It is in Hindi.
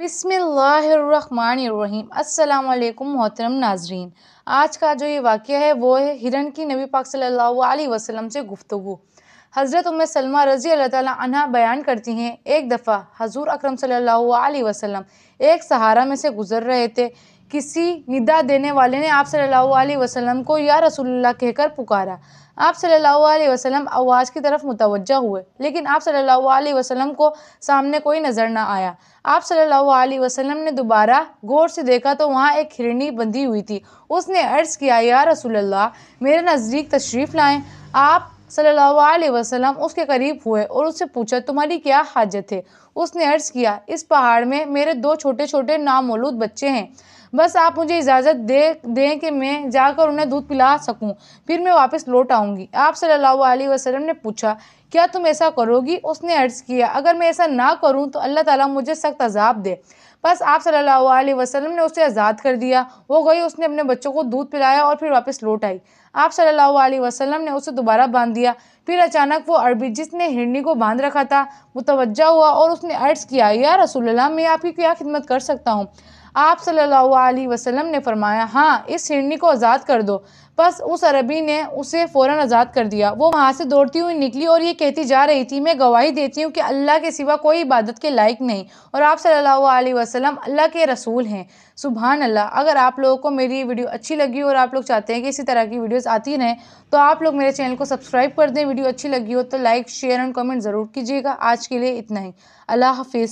बिसमीम अल्लाम मोहतरम नाजरीन आज का जो ये वाक़ है वो है हिरन की नबी पाक सल्लल्लाहु अलैहि वसल्लम से गुफ्तु हज़रत उम्म सलमा रज़ी अल्लाह तला बयान करती हैं एक दफ़ा हजूर अक्रम सल्लल्लाहु अलैहि वसल्लम एक सहारा में से गुज़र रहे थे किसी निदा देने वाले ने आप सल्लल्लाहु अलैहि वसल्लम को या रसूलुल्लाह कहकर पुकारा आप सल्लल्लाहु अलैहि वसल्लम आवाज़ की तरफ मुतवजह हुए लेकिन आप सल्लल्लाहु अलैहि वसल्लम को सामने कोई नज़र ना आया आप सल्लल्लाहु अलैहि वसल्लम ने दोबारा गौर से देखा तो वहाँ एक हिरणी बंधी हुई थी उसने अर्ज़ किया या रसूलल्लाह मेरे नज़दीक तशरीफ़ लाएँ आप सल्लल्लाहु अलैहि वसल्लम उसके करीब हुए और उससे पूछा तुम्हारी क्या हाजत है उसने अर्ज़ किया इस पहाड़ में मेरे दो छोटे छोटे नामोलूद बच्चे हैं बस आप मुझे इजाज़त दे दें कि मैं जाकर उन्हें दूध पिला सकूं फिर मैं वापस लौट आऊँगी आप सल्लल्लाहु अलैहि वसल्लम ने पूछा क्या तुम ऐसा करोगी उसने अर्ज़ किया अगर मैं ऐसा ना करूँ तो अल्लाह ताला मुझे सख्त अजाब दे बस आप सल्लल्लाहु अलैहि वसल्लम ने उसे आज़ाद कर दिया वो गई उसने अपने बच्चों को दूध पिलाया और फिर वापस लौट आई आप सल्लल्लाहु अलैहि वसल्लम ने उसे दोबारा बांध दिया फिर अचानक वो अरबी जिसने हिरनी को बांध रखा था मुतवजा हुआ और उसने अर्ज़ किया या रसूलुल्लाह मैं आपकी क्या खिदमत कर सकता हूँ आप सल्लल्लाहु अलैहि वसल्लम ने फरमाया हाँ इस हिरनी को आज़ाद कर दो बस उस अरबी ने उसे फ़ौर आज़ाद कर दिया वो वहाँ से दौड़ती हुई निकली और ये कहती जा रही थी मैं गवाही देती हूँ कि अल्लाह के सिवा कोई इबादत के लायक नहीं और आप सल्लल्लाहु अलैहि वसल्लम वसल्लम अल्लाह के रसूल हैं सुबहान अल्लाह अगर आप लोगों को मेरी वीडियो अच्छी लगी और आप लोग चाहते हैं कि इसी तरह की वीडियोस आती रहें तो आप लोग मेरे चैनल को सब्सक्राइब कर दें वीडियो अच्छी लगी हो तो लाइक शेयर एंड कमेंट ज़रूर कीजिएगा आज के लिए इतना ही अल्लाह हाफिज़